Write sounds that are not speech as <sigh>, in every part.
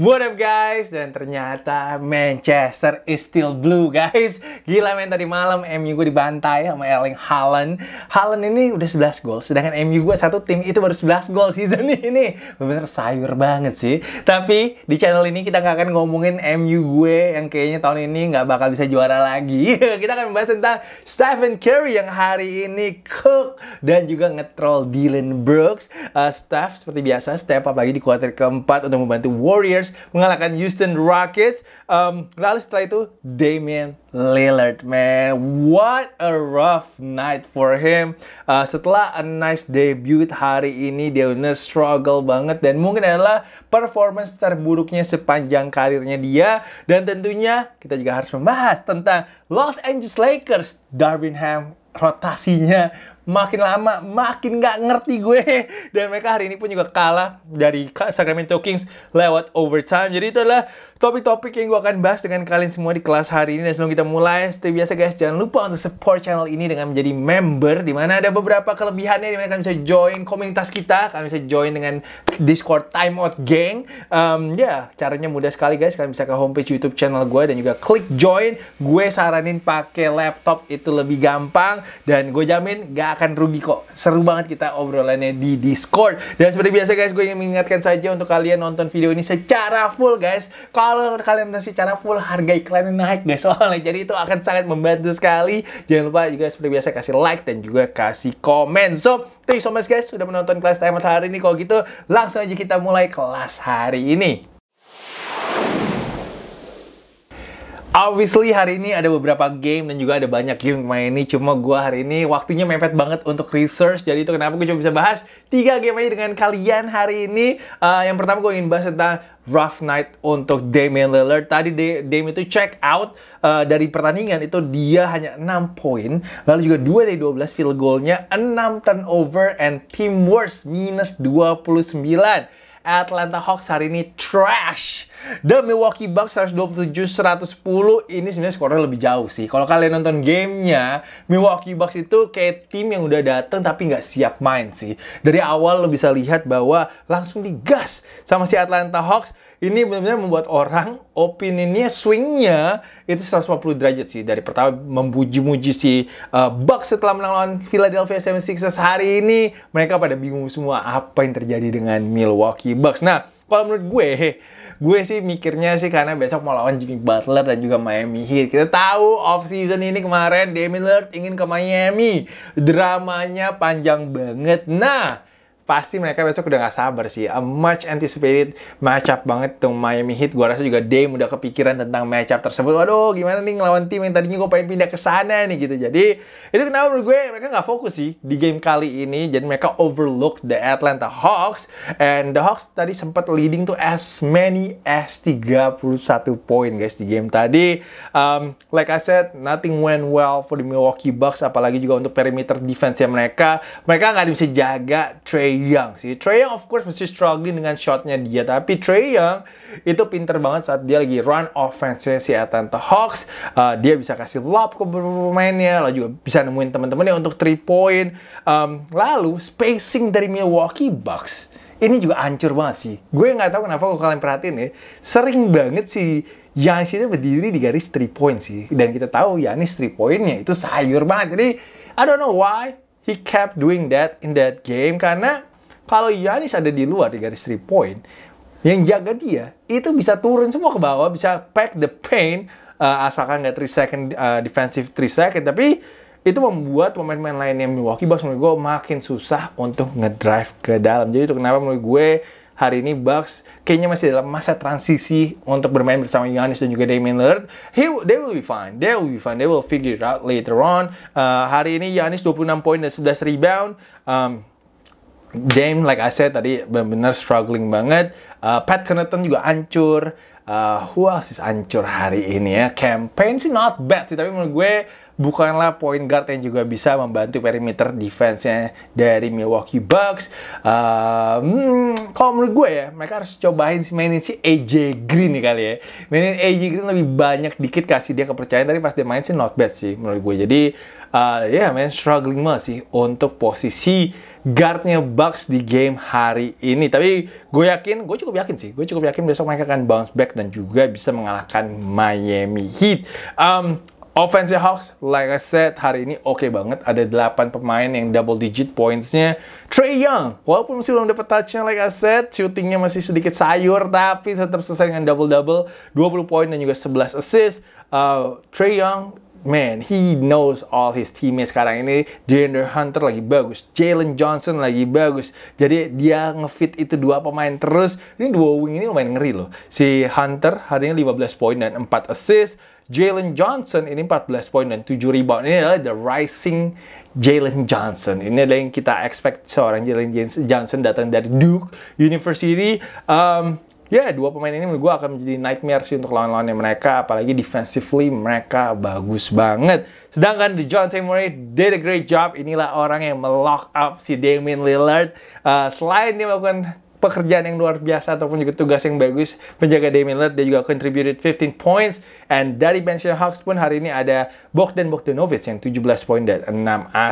What up guys? Dan ternyata Manchester is still blue guys. Gila men tadi malam MU gue dibantai sama Erling Haaland. Haaland ini udah 11 gol, sedangkan MU gue satu tim itu baru 11 gol season <laughs> ini. Bener sayur banget sih. Tapi di channel ini kita nggak akan ngomongin MU gue yang kayaknya tahun ini nggak bakal bisa juara lagi. <laughs> kita akan membahas tentang Stephen Curry yang hari ini cook dan juga ngetrol Dylan Brooks. Uh, eh, staff seperti biasa step up lagi di kuarter keempat untuk membantu Warriors Lakers mengalahkan Houston Rockets. Um, lalu setelah itu Damian Lillard, man, what a rough night for him. Uh, setelah a nice debut hari ini, dia udah struggle banget dan mungkin adalah performance terburuknya sepanjang karirnya dia. Dan tentunya kita juga harus membahas tentang Los Angeles Lakers, Darwin Ham rotasinya makin lama makin nggak ngerti gue <laughs> dan mereka hari ini pun juga kalah dari Sacramento Kings lewat overtime jadi itulah topik-topik yang gue akan bahas dengan kalian semua di kelas hari ini dan sebelum kita mulai seperti biasa guys jangan lupa untuk support channel ini dengan menjadi member di mana ada beberapa kelebihannya di mana kalian bisa join komunitas kita kalian bisa join dengan Discord Timeout Gang um, ya yeah, caranya mudah sekali guys kalian bisa ke homepage YouTube channel gue dan juga klik join gue saranin pakai laptop itu lebih gampang dan gue jamin gak akan rugi kok. Seru banget kita obrolannya di Discord. Dan seperti biasa guys, gue ingin mengingatkan saja untuk kalian nonton video ini secara full guys. Kalau kalian nonton secara full, harga iklannya naik guys <laughs> soalnya. Jadi itu akan sangat membantu sekali. Jangan lupa juga seperti biasa kasih like dan juga kasih komen. So, thank you so much guys sudah menonton kelas tema hari ini. Kalau gitu, langsung aja kita mulai kelas hari ini. Obviously hari ini ada beberapa game dan juga ada banyak game main ini Cuma gue hari ini waktunya mepet banget untuk research Jadi itu kenapa gue cuma bisa bahas tiga game aja dengan kalian hari ini uh, Yang pertama gue ingin bahas tentang rough night untuk Damian Lillard. Tadi Dame itu check out uh, dari pertandingan itu dia hanya 6 poin, lalu juga 2 dari 12 field goalnya, 6 turnover and team worst minus 29. Atlanta Hawks hari ini trash. The Milwaukee Bucks 127-110 ini sebenarnya skornya lebih jauh sih. Kalau kalian nonton gamenya, Milwaukee Bucks itu kayak tim yang udah dateng tapi nggak siap main sih. Dari awal lo bisa lihat bahwa langsung digas sama si Atlanta Hawks ini benar-benar membuat orang opininya swingnya itu 140 derajat sih dari pertama memuji-muji si uh, Bucks setelah menang lawan Philadelphia 76ers hari ini mereka pada bingung semua apa yang terjadi dengan Milwaukee Bucks. Nah, kalau menurut gue gue sih mikirnya sih karena besok mau lawan Jimmy Butler dan juga Miami Heat. Kita tahu off season ini kemarin Damian Lillard ingin ke Miami. Dramanya panjang banget. Nah, pasti mereka besok udah gak sabar sih. A much anticipated matchup banget tuh Miami Heat. Gua rasa juga Dame udah kepikiran tentang matchup tersebut. Waduh, gimana nih ngelawan tim yang tadinya gue pengen pindah ke sana nih gitu. Jadi itu kenapa menurut gue mereka gak fokus sih di game kali ini. Jadi mereka overlook the Atlanta Hawks and the Hawks tadi sempat leading tuh as many as 31 poin guys di game tadi. Um, like I said, nothing went well for the Milwaukee Bucks apalagi juga untuk perimeter defense nya mereka. Mereka nggak bisa jaga Trey Young sih. Trey Young of course masih struggling dengan shotnya dia, tapi Trey Young itu pinter banget saat dia lagi run offense-nya si Atlanta Hawks. Uh, dia bisa kasih lob ke pemainnya, lalu juga bisa nemuin teman-temannya untuk three point. Um, lalu spacing dari Milwaukee Bucks ini juga hancur banget sih. Gue nggak tahu kenapa kalau kalian perhatiin ya, sering banget si Yanis itu berdiri di garis 3 point sih. Dan kita tahu Yanis 3 pointnya itu sayur banget. Jadi I don't know why he kept doing that in that game karena kalau Yanis ada di luar di garis three point, yang jaga dia itu bisa turun semua ke bawah, bisa pack the pain uh, eh, asalkan nggak three second uh, defensive three second, tapi itu membuat pemain-pemain lain yang Milwaukee Bucks menurut gue makin susah untuk ngedrive ke dalam. Jadi itu kenapa menurut gue hari ini Bucks kayaknya masih dalam masa transisi untuk bermain bersama Giannis dan juga Damian Lillard. He, they will be fine. They will be fine. They will figure it out later on. Uh, hari ini Giannis 26 poin dan 11 rebound. Um, Dame, like I said tadi benar-benar struggling banget. Uh, Pat Connaughton juga ancur. Uh, who else is ancur hari ini ya? Campaign sih not bad sih, tapi menurut gue bukanlah point guard yang juga bisa membantu perimeter defense-nya dari Milwaukee Bucks. Uh, hmm, kalau menurut gue ya, mereka harus cobain si mainin si AJ Green nih kali ya. Mainin AJ Green lebih banyak dikit kasih dia kepercayaan tapi pas dia main sih not bad sih menurut gue. Jadi uh, ya yeah, main struggling banget sih untuk posisi guardnya Bucks di game hari ini. Tapi gue yakin, gue cukup yakin sih, gue cukup yakin besok mereka akan bounce back dan juga bisa mengalahkan Miami Heat. Um, Offense Hawks, like I said, hari ini oke okay banget. Ada 8 pemain yang double digit points-nya. Trey Young, walaupun masih belum dapat touch-nya, like I said, shooting-nya masih sedikit sayur, tapi tetap selesai dengan double-double, 20 poin dan juga 11 assist. Uh, Trey Young man, he knows all his teammates sekarang ini. Deandre Hunter lagi bagus, Jalen Johnson lagi bagus. Jadi dia ngefit itu dua pemain terus. Ini dua wing ini lumayan ngeri loh. Si Hunter hari harinya 15 poin dan 4 assist. Jalen Johnson ini 14 poin dan 7 rebound. Ini adalah the rising Jalen Johnson. Ini adalah yang kita expect seorang Jalen Johnson datang dari Duke University. Um, ya dua pemain ini menurut gue akan menjadi nightmare sih untuk lawan-lawannya mereka apalagi defensively mereka bagus banget sedangkan the John Murray did a great job inilah orang yang melock up si Damian Lillard uh, selain dia melakukan pekerjaan yang luar biasa ataupun juga tugas yang bagus menjaga Damian Lillard dia juga contributed 15 points and dari benchnya Hawks pun hari ini ada Bogdan Bogdanovic yang 17 poin dan 6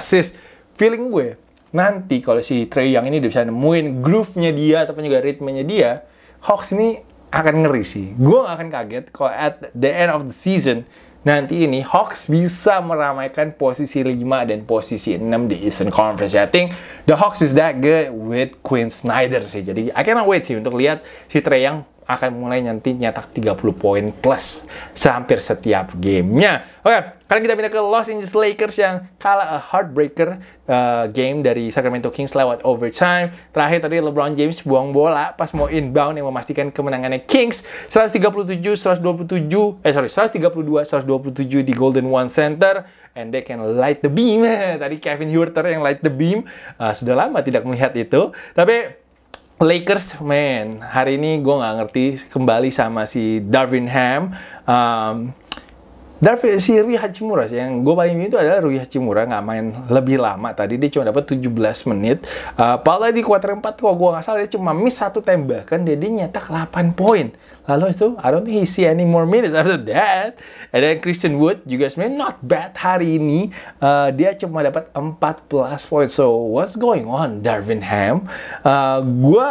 assist feeling gue nanti kalau si Trey Young ini udah bisa nemuin groove-nya dia ataupun juga ritmenya dia Hawks ini akan ngeri sih. Gue gak akan kaget kalau at the end of the season nanti ini Hawks bisa meramaikan posisi 5 dan posisi 6 di Eastern Conference. I think the Hawks is that good with Quinn Snyder sih. Jadi I cannot wait sih untuk lihat si Trey yang akan mulai nanti nyetak 30 poin plus sehampir setiap gamenya. Oke, okay, sekarang kita pindah ke Los Angeles Lakers yang kalah a heartbreaker uh, game dari Sacramento Kings lewat overtime. Terakhir tadi LeBron James buang bola pas mau inbound yang memastikan kemenangannya Kings 137 127 eh sorry 132 127 di Golden One Center and they can light the beam. <laughs> Tadi Kevin Huerter yang light the beam. Uh, sudah lama tidak melihat itu. Tapi Lakers, man, hari ini gue gak ngerti kembali sama si Darvin Ham. Um, dari si Rui Hachimura sih, yang gue paling itu adalah Rui Hachimura nggak main lebih lama tadi dia cuma dapat 17 menit. Uh, eh, Pala di kuarter 4 kok gue nggak salah dia cuma miss satu tembakan jadi nyetak 8 poin. Lalu itu I don't think he see any more minutes after that. And then Christian Wood you guys sebenarnya not bad hari ini. Uh, dia cuma dapat 14 poin. So what's going on Darvin Ham? Uh, eh, gue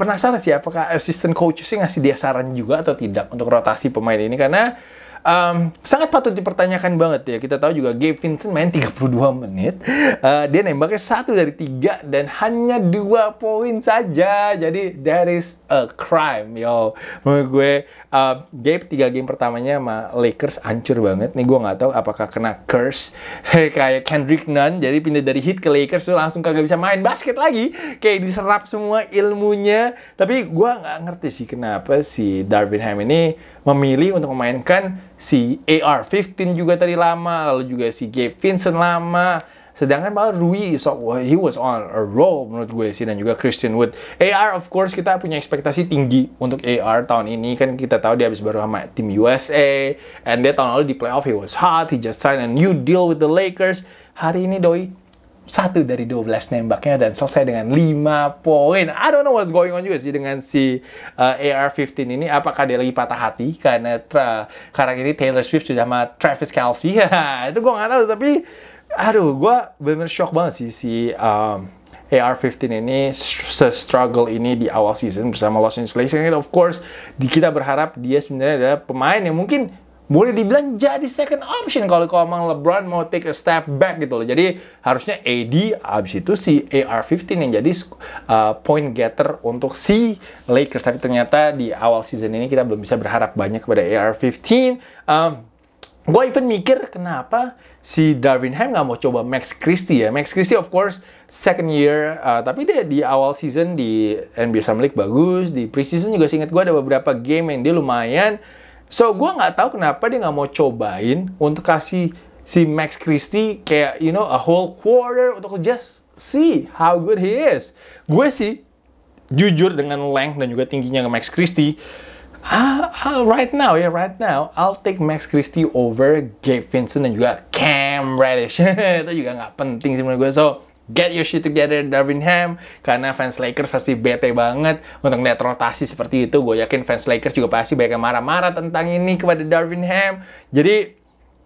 penasaran sih apakah assistant coach sih ngasih dia saran juga atau tidak untuk rotasi pemain ini karena Um, sangat patut dipertanyakan banget ya. Kita tahu juga Gabe Vincent main 32 menit. Uh, dia nembaknya satu dari tiga dan hanya dua poin saja. Jadi there is a crime, yo. Menurut gue uh, Gabe tiga game pertamanya sama Lakers hancur banget. Nih gue nggak tahu apakah kena curse <laughs> kayak Kendrick Nunn. Jadi pindah dari hit ke Lakers tuh langsung kagak bisa main basket lagi. Kayak diserap semua ilmunya. Tapi gue nggak ngerti sih kenapa si Darwin Ham ini memilih untuk memainkan si AR-15 juga tadi lama, lalu juga si Gabe Vincent lama. Sedangkan malah Rui, so, well, he was on a roll menurut gue sih, dan juga Christian Wood. AR, of course, kita punya ekspektasi tinggi untuk AR tahun ini. Kan kita tahu dia habis baru sama tim USA, and dia tahun lalu di playoff, he was hot, he just signed a new deal with the Lakers. Hari ini, doi, satu dari 12 nembaknya dan selesai dengan 5 poin. I don't know what's going on juga sih dengan si uh, AR-15 ini. Apakah dia lagi patah hati karena tra karena ini Taylor Swift sudah sama Travis Kelsey? <laughs> itu gue nggak tahu tapi aduh gue bener shock banget sih si um, AR-15 ini se struggle ini di awal season bersama Los Angeles. Lakers. of course, di kita berharap dia sebenarnya adalah pemain yang mungkin boleh dibilang jadi second option kalau kalau emang LeBron mau take a step back gitu loh. Jadi harusnya AD abis itu si AR15 yang jadi uh, point getter untuk si Lakers. Tapi ternyata di awal season ini kita belum bisa berharap banyak kepada AR15. Um, gue even mikir kenapa si Darwin Ham nggak mau coba Max Christie ya. Max Christie of course second year, uh, tapi dia di awal season di NBA Summer League bagus, di preseason juga seinget gue ada beberapa game yang dia lumayan So, gue nggak tahu kenapa dia nggak mau cobain untuk kasih si Max Christie kayak, you know, a whole quarter untuk just see how good he is. Gue sih, jujur dengan length dan juga tingginya ke Max Christie, uh, uh, right now ya, yeah, right now, I'll take Max Christie over Gabe Vincent dan juga Cam Reddish. <laughs> Itu juga nggak penting sih menurut gue. So, get your shit together Darwin Ham karena fans Lakers pasti bete banget untuk lihat rotasi seperti itu gue yakin fans Lakers juga pasti banyak yang marah-marah tentang ini kepada Darwin Ham jadi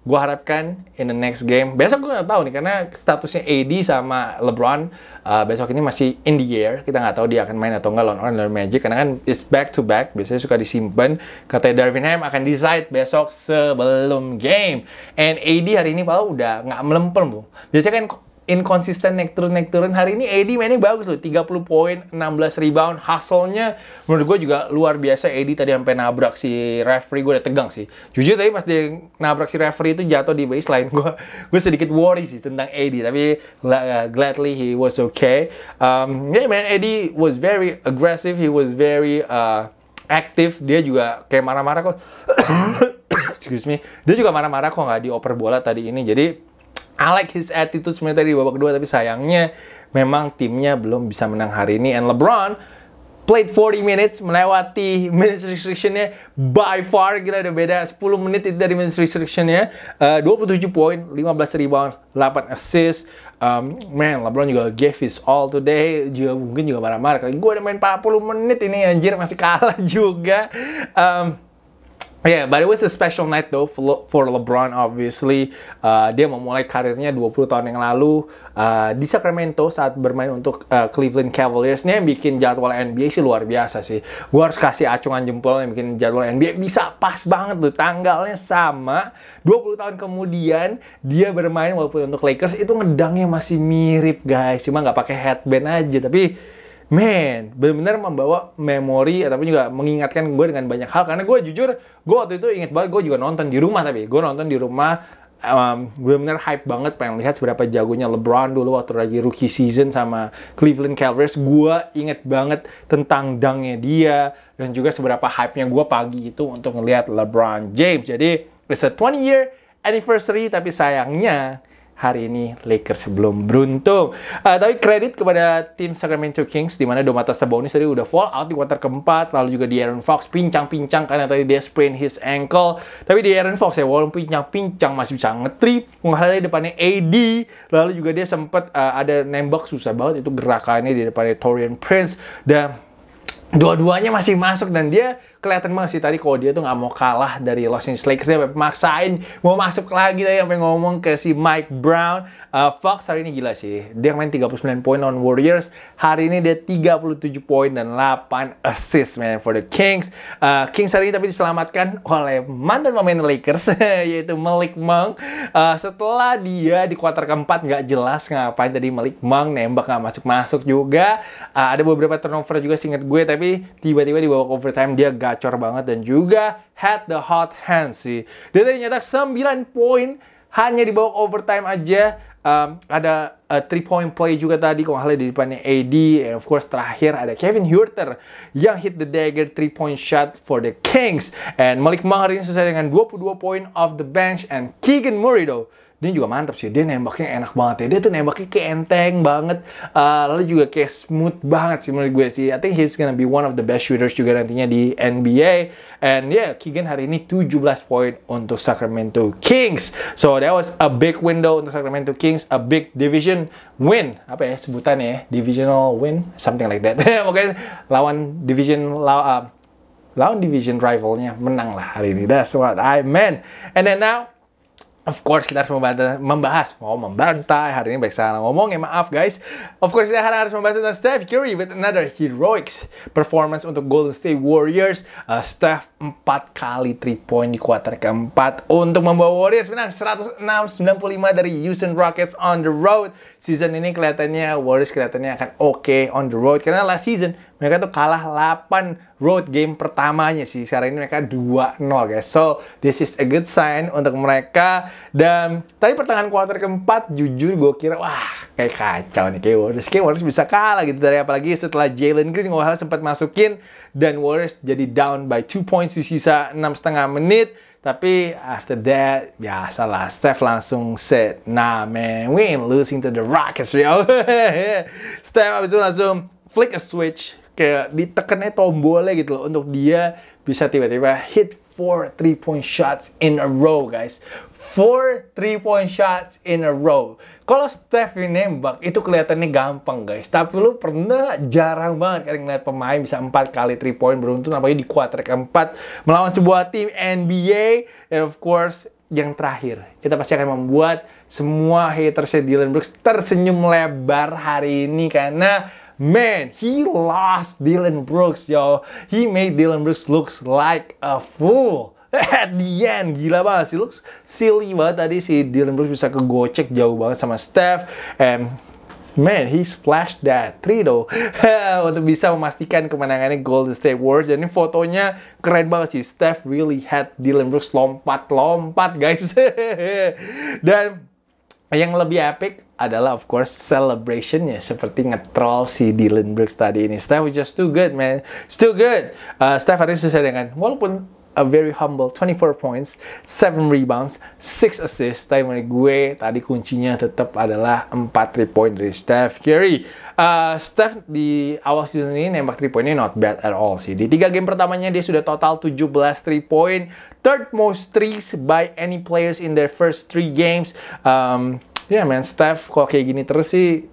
gue harapkan in the next game besok gue nggak tahu nih karena statusnya AD sama LeBron uh, besok ini masih in the air kita nggak tahu dia akan main atau nggak lawan Orlando Magic karena kan it's back to back biasanya suka disimpan kata Darvin Ham akan decide besok sebelum game and AD hari ini kalau udah nggak melempem bu biasanya kan Inkonsisten naik turun naik turun. Hari ini Edi mainnya bagus loh, 30 poin, 16 rebound. hasilnya menurut gue juga luar biasa. Edi tadi sampai nabrak si referee, gue udah tegang sih. Jujur tadi pas dia nabrak si referee itu jatuh di baseline gue, gue sedikit worry sih tentang Edi Tapi uh, gladly he was okay. Um, yeah man, Edi was very aggressive. He was very uh, active dia juga kayak marah-marah kok <coughs> excuse me dia juga marah-marah kok nggak dioper bola tadi ini jadi I like his attitude sebenarnya tadi di babak kedua tapi sayangnya memang timnya belum bisa menang hari ini and LeBron played 40 minutes melewati minutes restrictionnya by far gila ada beda 10 menit itu dari minutes restrictionnya eh, uh, 27 poin 15 rebound 8 assist um, man LeBron juga gave his all today juga mungkin juga marah-marah gue udah main 40 menit ini anjir masih kalah <laughs> juga um, Oh, yeah, but it was a special night though for, LeBron obviously. Uh, dia memulai karirnya 20 tahun yang lalu uh, di Sacramento saat bermain untuk uh, Cleveland Cavaliers. Ini yang bikin jadwal NBA sih luar biasa sih. Gue harus kasih acungan jempol yang bikin jadwal NBA bisa pas banget tuh tanggalnya sama. 20 tahun kemudian dia bermain walaupun untuk Lakers itu ngedangnya masih mirip guys. Cuma nggak pakai headband aja tapi man, benar-benar membawa memori ataupun juga mengingatkan gue dengan banyak hal karena gue jujur gue waktu itu inget banget gue juga nonton di rumah tapi gue nonton di rumah um, benar-benar hype banget pengen lihat seberapa jagonya LeBron dulu waktu lagi rookie season sama Cleveland Cavaliers gue inget banget tentang dangnya dia dan juga seberapa hype-nya gue pagi itu untuk ngelihat LeBron James jadi it's a 20 year anniversary tapi sayangnya hari ini Lakers belum beruntung. Uh, tapi kredit kepada tim Sacramento Kings di mana Domantas Sabonis tadi udah fall out di quarter keempat, lalu juga di Aaron Fox pincang-pincang karena tadi dia sprain his ankle. Tapi di Aaron Fox ya walaupun pincang-pincang masih bisa ngetrip mengalah di depannya AD, lalu juga dia sempat uh, eh, ada nembak susah banget itu gerakannya di depannya Torian Prince dan dua-duanya masih masuk dan dia kelihatan banget sih tadi kalau dia tuh nggak mau kalah dari Los Angeles Lakers dia maksain mau masuk lagi tadi sampai ngomong ke si Mike Brown uh, Fox hari ini gila sih dia main 39 poin on Warriors hari ini dia 37 poin dan 8 assist man for the Kings uh, Kings hari ini tapi diselamatkan oleh mantan pemain Lakers <laughs> yaitu Malik Monk uh, setelah dia di kuarter keempat nggak jelas ngapain tadi Malik Monk nembak nggak masuk-masuk juga uh, ada beberapa turnover juga singkat gue tapi tiba-tiba di bawah overtime dia gak gacor banget dan juga had the hot hands sih. Dia tadi nyetak 9 poin hanya di bawah overtime aja. Um, ada 3 uh, three point play juga tadi kalau halnya di depannya AD and of course terakhir ada Kevin Huerter yang hit the dagger three point shot for the Kings and Malik Mang ini selesai dengan 22 poin off the bench and Keegan Murray though dia juga mantap sih dia nembaknya enak banget ya dia tuh nembaknya kayak enteng banget uh, lalu juga kayak smooth banget sih menurut gue sih I think he's gonna be one of the best shooters juga nantinya di NBA and yeah Keegan hari ini 17 point untuk Sacramento Kings so that was a big window untuk Sacramento Kings a big division win apa ya sebutannya ya divisional win something like that <laughs> Oke, lawan division law, uh, ah, lawan division rivalnya menang lah hari ini that's what I meant and then now Of course kita harus membahas, mau membantai hari ini baik salah ngomong ya maaf guys. Of course kita harus membahas tentang Steph Curry with another heroics performance untuk Golden State Warriors. Uh, Steph 4 kali 3 point di kuarter keempat untuk membawa Warriors menang 106-95 dari Houston Rockets on the road. Season ini kelihatannya Warriors kelihatannya akan oke okay on the road karena last season mereka tuh kalah 8 road game pertamanya sih. Sekarang ini mereka 2-0 guys. So, this is a good sign untuk mereka. Dan tadi pertengahan kuarter keempat, jujur gue kira, wah kayak kacau nih. Kayak Warriors, kayak Warriors bisa kalah gitu. Dari apalagi setelah Jalen Green, Warriors sempat masukin. Dan Warriors jadi down by 2 points di sisa enam setengah menit. Tapi after that, biasalah Steph langsung said, nah man, we ain't losing to the Rockets, yo. <laughs> Steph abis itu langsung flick a switch, kayak ditekannya tombolnya gitu loh untuk dia bisa tiba-tiba hit four three point shots in a row guys four three point shots in a row kalau Steph ini nembak itu kelihatannya gampang guys tapi lu pernah jarang banget kan ngeliat pemain bisa empat kali three point beruntun apalagi di kuarter keempat melawan sebuah tim NBA and of course yang terakhir kita pasti akan membuat semua hatersnya Dylan Brooks tersenyum lebar hari ini karena man, he lost Dylan Brooks, yo. He made Dylan Brooks looks like a fool. <laughs> At the end, gila banget sih. Looks silly banget tadi si Dylan Brooks bisa kegocek jauh banget sama Steph. And Man, he splashed that three though <laughs> untuk bisa memastikan kemenangannya Golden State Warriors. Dan ini fotonya keren banget sih. Steph really had Dylan Brooks lompat-lompat guys. <laughs> Dan yang lebih epic adalah of course celebrationnya seperti ngetrol si Dylan Brooks tadi ini. Steph was just too good man, it's too good. Uh, Steph harus sesuai dengan walaupun a very humble 24 points, 7 rebounds, 6 assists. Tapi menurut gue tadi kuncinya tetap adalah 4 3 point dari Steph Curry. Uh, Steph di awal season ini nembak 3 pointnya not bad at all sih. Di 3 game pertamanya dia sudah total 17 3 point, third most threes by any players in their first 3 games. Um, ya yeah, man, Steph kalau kayak gini terus sih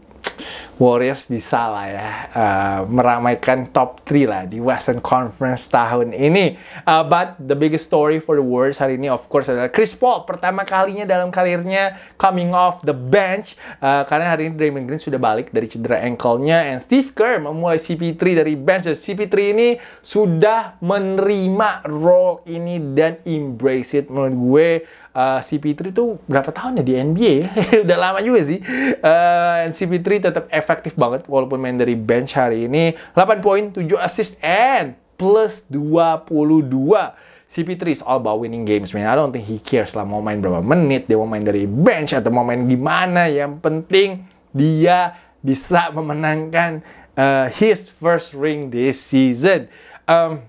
Warriors bisa lah ya uh, meramaikan top 3 lah di Western Conference tahun ini. Uh, but the biggest story for the Warriors hari ini of course adalah Chris Paul pertama kalinya dalam karirnya coming off the bench uh, karena hari ini Draymond Green sudah balik dari cedera ankle-nya and Steve Kerr memulai CP3 dari bench. CP3 ini sudah menerima role ini dan embrace it menurut gue uh, CP3 itu berapa tahun ya di NBA? <laughs> Udah lama juga sih. Uh, CP3 tetap efektif efektif banget walaupun main dari bench hari ini. 8 poin, 7 assist and plus 22. CP3 is all about winning games, man. I don't think he cares lah mau main berapa menit, dia mau main dari bench atau mau main gimana. Yang penting dia bisa memenangkan uh, his first ring this season. Um,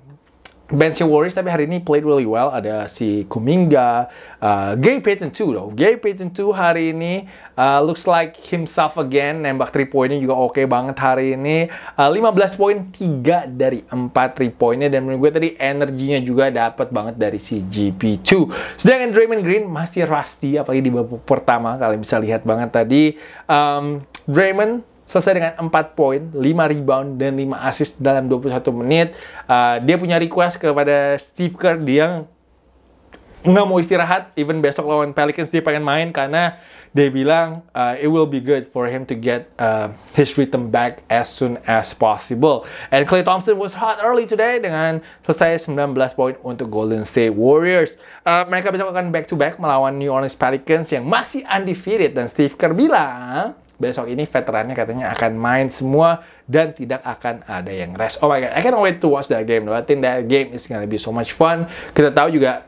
Bench Warriors tapi hari ini played really well ada si Kuminga uh, Gary Payton 2 though Gary Payton 2 hari ini uh, looks like himself again nembak 3 poinnya juga oke okay banget hari ini uh, 15 poin 3 dari 4 3 poinnya dan menurut gue tadi energinya juga dapat banget dari si GP2 sedangkan Draymond Green masih rusty apalagi di babak pertama kalian bisa lihat banget tadi um, Draymond selesai dengan 4 poin, 5 rebound, dan 5 assist dalam 21 menit. Uh, dia punya request kepada Steve Kerr, dia nggak mau istirahat, even besok lawan Pelicans dia pengen main karena dia bilang uh, it will be good for him to get uh, his rhythm back as soon as possible. And Clay Thompson was hot early today dengan selesai 19 poin untuk Golden State Warriors. Uh, mereka besok akan back to back melawan New Orleans Pelicans yang masih undefeated dan Steve Kerr bilang besok ini veterannya katanya akan main semua dan tidak akan ada yang rest. Oh my god, I can't wait to watch that game. I think that game is gonna be so much fun. Kita tahu juga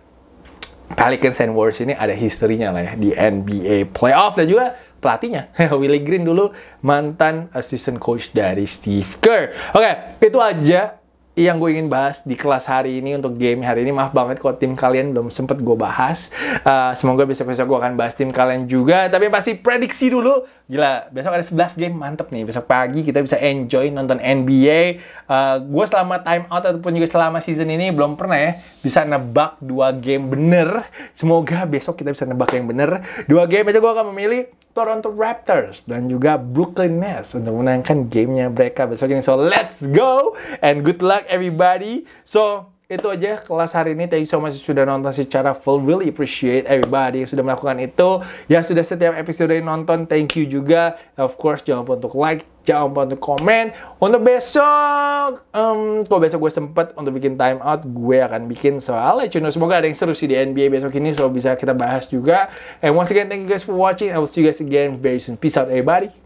Pelicans and Warriors ini ada historinya lah ya di NBA playoff dan juga pelatihnya <laughs> Willie Green dulu mantan assistant coach dari Steve Kerr. Oke, okay, itu aja yang gue ingin bahas di kelas hari ini untuk game hari ini maaf banget kalau tim kalian belum sempet gue bahas uh, semoga besok-besok gue akan bahas tim kalian juga tapi pasti prediksi dulu gila besok ada 11 game mantep nih besok pagi kita bisa enjoy nonton NBA uh, eh, gue selama time out ataupun juga selama season ini belum pernah ya bisa nebak dua game bener semoga besok kita bisa nebak yang bener dua game aja gue akan memilih Toronto Raptors dan juga Brooklyn Nets untuk menangkan gamenya mereka besok. ini. So let's go and good luck everybody. So itu aja kelas hari ini. Thank you so much sudah nonton secara full. Really appreciate everybody yang sudah melakukan itu. Ya sudah setiap episode yang nonton. Thank you juga. Of course jangan lupa untuk like, jangan lupa untuk komen. Untuk besok, um, kalau besok gue sempet untuk bikin time out, gue akan bikin soal let you know. Semoga ada yang seru sih di NBA besok ini, so bisa kita bahas juga. And once again, thank you guys for watching. I will see you guys again very soon. Peace out everybody.